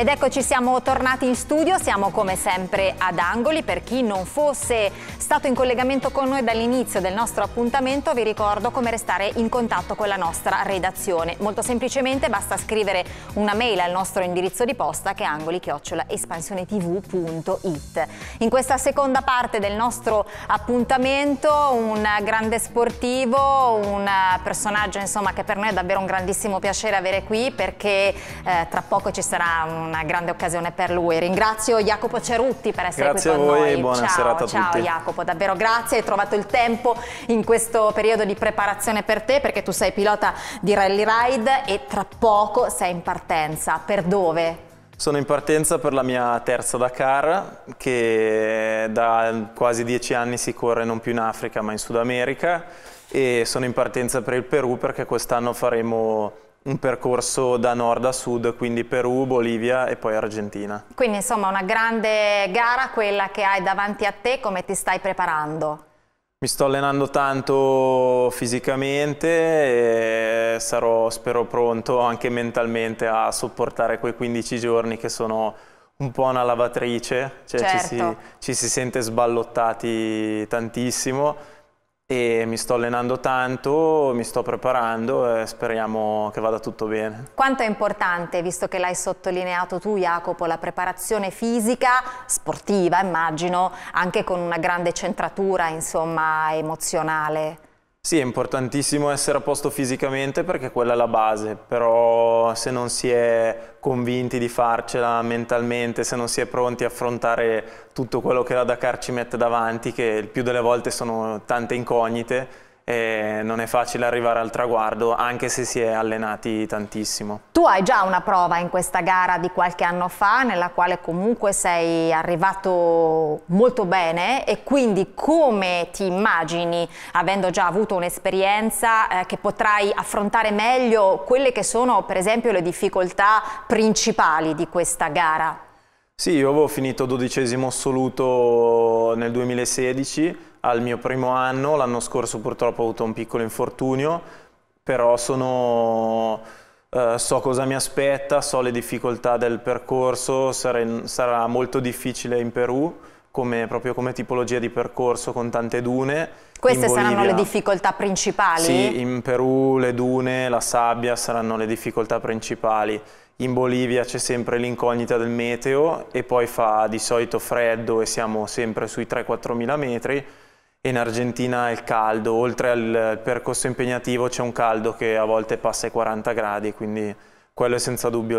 Ed eccoci siamo tornati in studio, siamo come sempre ad Angoli, per chi non fosse stato in collegamento con noi dall'inizio del nostro appuntamento vi ricordo come restare in contatto con la nostra redazione, molto semplicemente basta scrivere una mail al nostro indirizzo di posta che è angoli-espansionetv.it. In questa seconda parte del nostro appuntamento un grande sportivo, un personaggio insomma che per noi è davvero un grandissimo piacere avere qui perché eh, tra poco ci sarà un una grande occasione per lui. Ringrazio Jacopo Cerutti per essere grazie qui con noi. Grazie a voi, buona ciao, serata a ciao tutti. Ciao Jacopo, davvero grazie, hai trovato il tempo in questo periodo di preparazione per te perché tu sei pilota di rally ride e tra poco sei in partenza. Per dove? Sono in partenza per la mia terza Dakar che da quasi dieci anni si corre non più in Africa ma in Sud America e sono in partenza per il Perù perché quest'anno faremo un percorso da nord a sud, quindi Perù, Bolivia e poi Argentina. Quindi insomma una grande gara quella che hai davanti a te, come ti stai preparando? Mi sto allenando tanto fisicamente e sarò, spero, pronto anche mentalmente a sopportare quei 15 giorni che sono un po' una lavatrice, cioè certo. ci, si, certo. ci si sente sballottati tantissimo e mi sto allenando tanto, mi sto preparando e speriamo che vada tutto bene. Quanto è importante, visto che l'hai sottolineato tu Jacopo, la preparazione fisica, sportiva immagino, anche con una grande centratura insomma emozionale? Sì, è importantissimo essere a posto fisicamente perché quella è la base, però se non si è convinti di farcela mentalmente, se non si è pronti a affrontare tutto quello che la Dakar ci mette davanti, che il più delle volte sono tante incognite, eh, non è facile arrivare al traguardo anche se si è allenati tantissimo. Tu hai già una prova in questa gara di qualche anno fa nella quale comunque sei arrivato molto bene e quindi come ti immagini avendo già avuto un'esperienza eh, che potrai affrontare meglio quelle che sono per esempio le difficoltà principali di questa gara? Sì, io avevo finito dodicesimo assoluto nel 2016 al mio primo anno, l'anno scorso purtroppo ho avuto un piccolo infortunio, però sono, eh, so cosa mi aspetta, so le difficoltà del percorso, sare, sarà molto difficile in Perù, come, proprio come tipologia di percorso con tante dune. Queste saranno le difficoltà principali? Sì, in Perù le dune, la sabbia saranno le difficoltà principali. In Bolivia c'è sempre l'incognita del meteo e poi fa di solito freddo e siamo sempre sui 3-4 mila metri in Argentina il caldo, oltre al percorso impegnativo c'è un caldo che a volte passa i 40 gradi, quindi quello è senza dubbio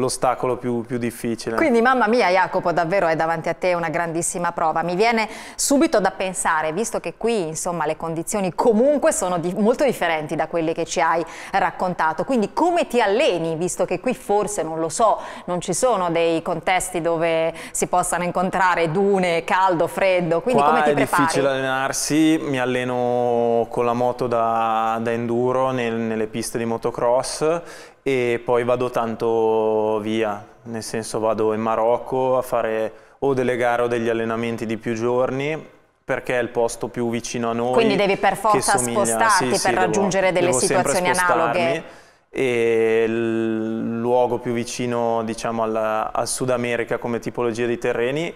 l'ostacolo più, più, difficile. Quindi mamma mia Jacopo, davvero è davanti a te una grandissima prova. Mi viene subito da pensare, visto che qui insomma, le condizioni comunque sono di molto differenti da quelle che ci hai raccontato, quindi come ti alleni, visto che qui forse, non lo so, non ci sono dei contesti dove si possano incontrare dune, caldo, freddo, quindi Qua come ti prepari? è difficile allenarsi, mi alleno con la moto da, da enduro nel, nelle piste di motocross e poi vado tanto via, nel senso vado in Marocco a fare o delle gare o degli allenamenti di più giorni perché è il posto più vicino a noi. Quindi devi per forza spostarti sì, per sì, raggiungere devo, delle devo situazioni analoghe. E il luogo più vicino diciamo, alla, al Sud America come tipologia di terreni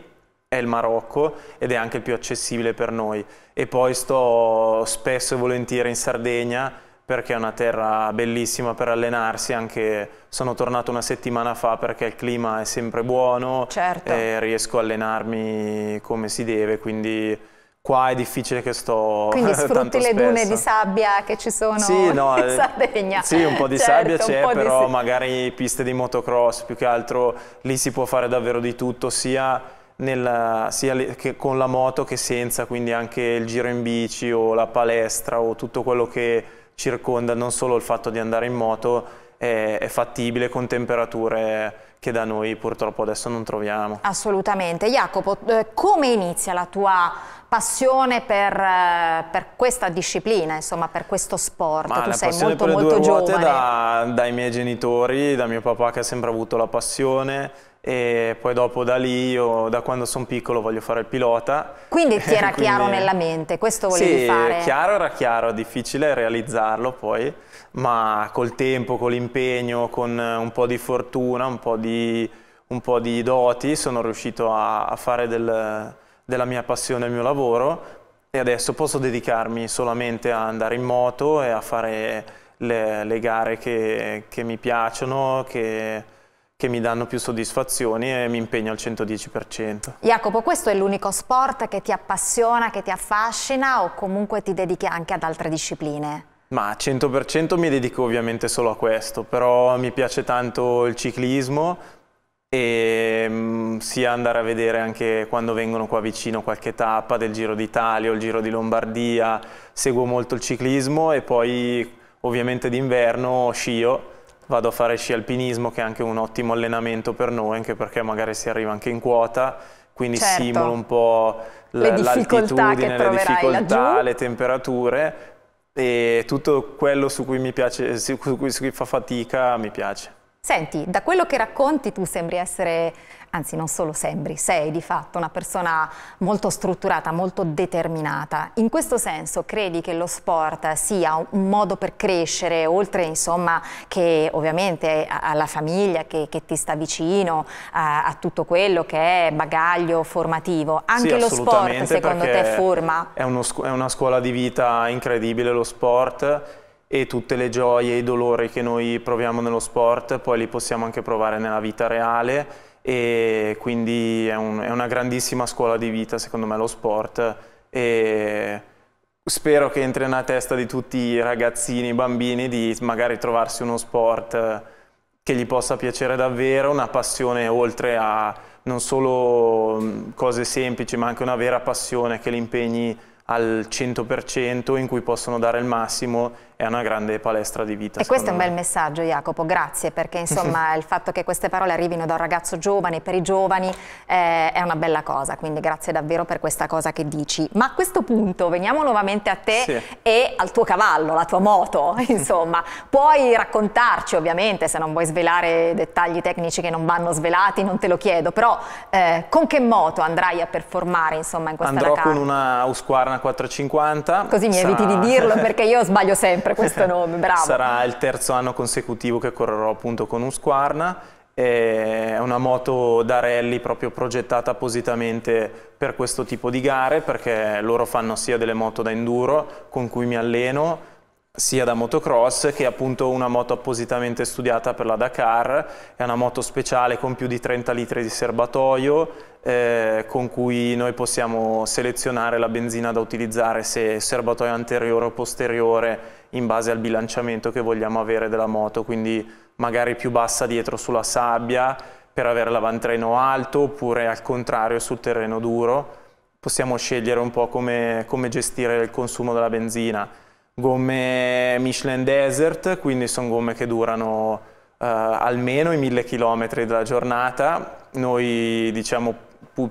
è il Marocco ed è anche il più accessibile per noi. E poi sto spesso e volentieri in Sardegna perché è una terra bellissima per allenarsi, anche sono tornato una settimana fa perché il clima è sempre buono certo. e riesco a allenarmi come si deve, quindi qua è difficile che sto Quindi sfrutti le spesso. dune di sabbia che ci sono sì, no, in eh, Sardegna. Sì, un po' di certo, sabbia c'è, però di... magari piste di motocross, più che altro lì si può fare davvero di tutto, sia... Nella, sia le, con la moto che senza, quindi anche il giro in bici o la palestra o tutto quello che circonda non solo il fatto di andare in moto, è, fattibile con temperature che da noi purtroppo adesso non troviamo. Assolutamente. Jacopo, eh, come inizia la tua passione per, eh, per questa disciplina, insomma, per questo sport? Ma tu la sei passione molto, per molto le due giovane. ruote da, dai miei genitori, da mio papà che ha sempre avuto la passione, e poi dopo da lì io da quando sono piccolo voglio fare il pilota. Quindi ti era Quindi... chiaro nella mente, questo volevi sì, fare? Sì, chiaro era chiaro, difficile realizzarlo poi, ma col tempo, con l'impegno, con un po' di fortuna, un po' di, un po di doti sono riuscito a, a fare del, della mia passione il mio lavoro e adesso posso dedicarmi solamente a andare in moto e a fare le, le gare che, che mi piacciono, che che mi danno più soddisfazioni e mi impegno al 110%. Jacopo, questo è l'unico sport che ti appassiona, che ti affascina o comunque ti dedichi anche ad altre discipline? Ma al 100% mi dedico ovviamente solo a questo, però mi piace tanto il ciclismo e mh, mm, sia andare a vedere anche quando vengono qua vicino qualche tappa del Giro d'Italia o il Giro di Lombardia, seguo molto il ciclismo e poi ovviamente d'inverno scio vado a fare sci alpinismo che è anche un ottimo allenamento per noi, anche perché magari si arriva anche in quota, quindi certo. simula un po' l'altitudine, le difficoltà, laggiù. le temperature e tutto quello su cui, mi piace, su cui, su cui fa fatica mi piace. Senti, da quello che racconti tu sembri essere, anzi non solo sembri, sei di fatto una persona molto strutturata, molto determinata. In questo senso credi che lo sport sia un modo per crescere, oltre insomma che ovviamente alla famiglia che, che ti sta vicino, a, a, tutto quello che è bagaglio formativo, anche sì, lo sport secondo te forma? È, uno, è una scuola di vita incredibile lo sport e tutte le gioie e i dolori che noi proviamo nello sport poi li possiamo anche provare nella vita reale e quindi è, un, è una grandissima scuola di vita secondo me lo sport e spero che entri nella testa di tutti i ragazzini, i bambini di magari trovarsi uno sport che gli possa piacere davvero, una passione oltre a non solo mm, cose semplici ma anche una vera passione che li impegni al 100% in cui possono dare il massimo è una grande palestra di vita. E questo è un bel messaggio Jacopo, grazie perché insomma il fatto che queste parole arrivino da un ragazzo giovane per i giovani eh, è una bella cosa, quindi grazie davvero per questa cosa che dici. Ma a questo punto veniamo nuovamente a te sì. e al tuo cavallo, la tua moto, insomma, puoi raccontarci ovviamente se non vuoi svelare dettagli tecnici che non vanno svelati, non te lo chiedo, però eh, con che moto andrai a performare insomma in questa Andrò Dakar? con una Husqvarna 450. Così mi Sa... eviti di dirlo perché io sbaglio sempre sempre questo nome, bravo. Sarà il terzo anno consecutivo che correrò appunto con un Squarna. è una moto da rally proprio progettata appositamente per questo tipo di gare perché loro fanno sia delle moto da enduro con cui mi alleno sia da motocross che appunto una moto appositamente studiata per la Dakar è una moto speciale con più di 30 litri di serbatoio eh, con cui noi possiamo selezionare la benzina da utilizzare se serbatoio anteriore o posteriore in base al bilanciamento che vogliamo avere della moto, quindi magari più bassa dietro sulla sabbia per avere l'avantreno alto oppure al contrario sul terreno duro. Possiamo scegliere un po' come, come gestire il consumo della benzina. Gomme Michelin Desert, quindi sono gomme che durano eh, almeno i 1000 km della giornata. Noi diciamo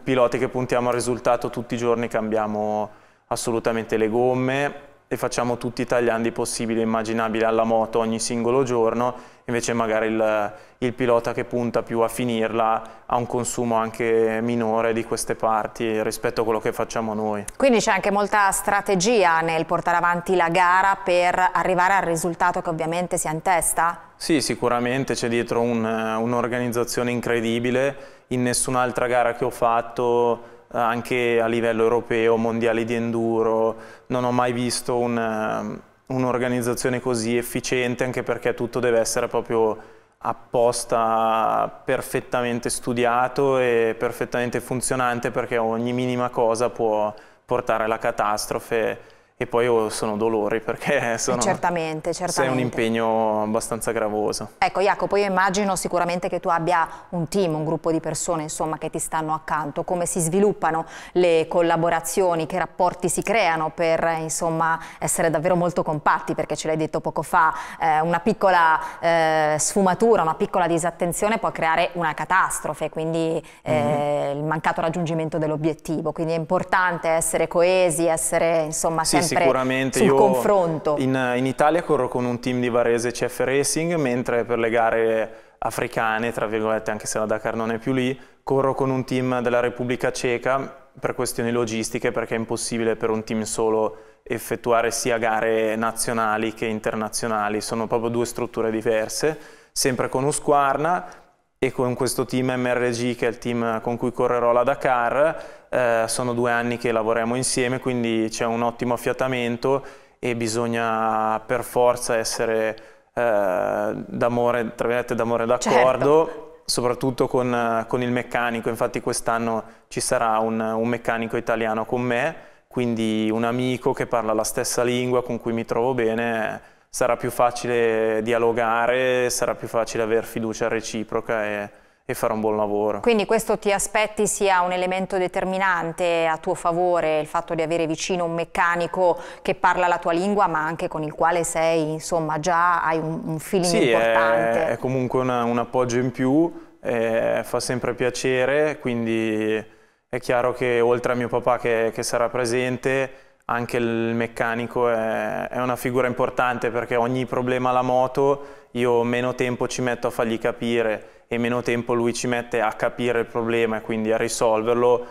piloti che puntiamo al risultato tutti i giorni cambiamo assolutamente le gomme e facciamo tutti i tagliandi possibili e immaginabili alla moto ogni singolo giorno, invece magari il, il, pilota che punta più a finirla ha un consumo anche minore di queste parti rispetto a quello che facciamo noi. Quindi c'è anche molta strategia nel portare avanti la gara per arrivare al risultato che ovviamente si ha in testa? Sì, sicuramente c'è dietro un'organizzazione un incredibile, in nessun'altra gara che ho fatto anche a livello europeo, mondiali di enduro, non ho mai visto ehm, un'organizzazione così efficiente anche perché tutto deve essere proprio apposta perfettamente studiato e perfettamente funzionante perché ogni minima cosa può portare alla catastrofe che poi sono dolori perché sono, eh, certamente, certamente. sei un impegno abbastanza gravoso. Ecco Jacopo, io immagino sicuramente che tu abbia un team, un gruppo di persone insomma, che ti stanno accanto, come si sviluppano le collaborazioni, che rapporti si creano per insomma, essere davvero molto compatti perché ce l'hai detto poco fa, eh, una piccola eh, sfumatura, una piccola disattenzione può creare una catastrofe, quindi eh, mm -hmm. il mancato raggiungimento dell'obiettivo, quindi è importante essere coesi, essere insomma sempre sì, sicuramente sul confronto. In, in Italia corro con un team di Varese CF Racing, mentre per le gare africane, tra virgolette, anche se la Dakar non è più lì, corro con un team della Repubblica Ceca per questioni logistiche, perché è impossibile per un team solo effettuare sia gare nazionali che internazionali, sono proprio due strutture diverse, sempre con Usquarna e con questo team MRG che è il team con cui correrò la Dakar, eh, sono due anni che lavoriamo insieme quindi c'è un ottimo affiatamento e bisogna per forza essere eh, d'amore, tra virgolette d'accordo. Certo soprattutto con, con, il meccanico, infatti quest'anno ci sarà un, un, meccanico italiano con me, quindi un amico che parla la stessa lingua con cui mi trovo bene, sarà più facile dialogare, sarà più facile avere fiducia reciproca e, e fare un buon lavoro. Quindi questo ti aspetti sia un elemento determinante a tuo favore, il fatto di avere vicino un meccanico che parla la tua lingua ma anche con il quale sei, insomma, già hai un, un feeling sì, importante. È, è comunque una, un appoggio in più, eh, fa sempre piacere, quindi è chiaro che oltre a mio papà che, che sarà presente, anche il meccanico è, è, una figura importante perché ogni problema alla moto io meno tempo ci metto a fargli capire e meno tempo lui ci mette a capire il problema e quindi a risolverlo,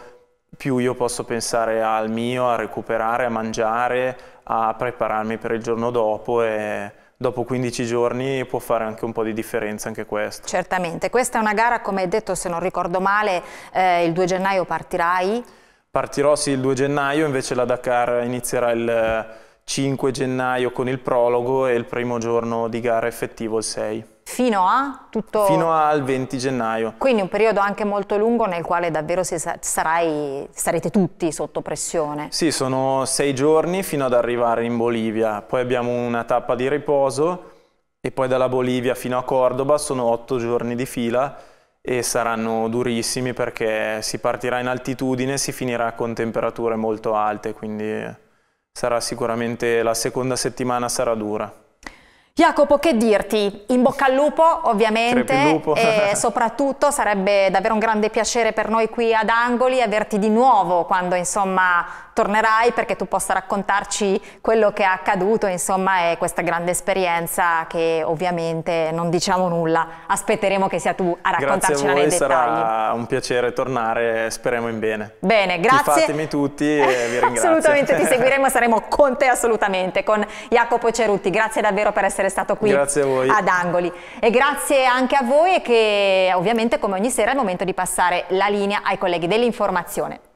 più io posso pensare al mio, a recuperare, a mangiare, a prepararmi per il giorno dopo e dopo 15 giorni può fare anche un po' di differenza anche questo. Certamente, questa è una gara come hai detto se non ricordo male eh, il 2 gennaio partirai? Partirò sì il 2 gennaio, invece la Dakar inizierà il 5 eh, gennaio con il prologo e il primo giorno di gara effettivo il 6. Fino a? Tutto... Fino al 20 gennaio. Quindi un periodo anche molto lungo nel quale davvero sarai, sarete tutti sotto pressione. Sì, sono sei giorni fino ad arrivare in Bolivia, poi abbiamo una tappa di riposo e poi dalla Bolivia fino a Cordoba sono otto giorni di fila e saranno durissimi perché si partirà in altitudine e si finirà con temperature molto alte, quindi sarà sicuramente la seconda settimana sarà dura. Jacopo, che dirti? In bocca al lupo, ovviamente, lupo. e soprattutto sarebbe davvero un grande piacere per noi qui ad Angoli averti di nuovo quando insomma tornerai perché tu possa raccontarci quello che è accaduto, insomma, e questa grande esperienza che ovviamente non diciamo nulla. Aspetteremo che sia tu a raccontarcela nei dettagli. Sarà un piacere tornare, speriamo in bene. Bene, grazie. Fatemi tutti e vi ringrazio. assolutamente, ti seguiremo, saremo con te assolutamente, con Jacopo Cerutti. Grazie davvero per essere essere stato qui ad Angoli. E grazie anche a voi e che ovviamente come ogni sera è il momento di passare la linea ai colleghi dell'informazione.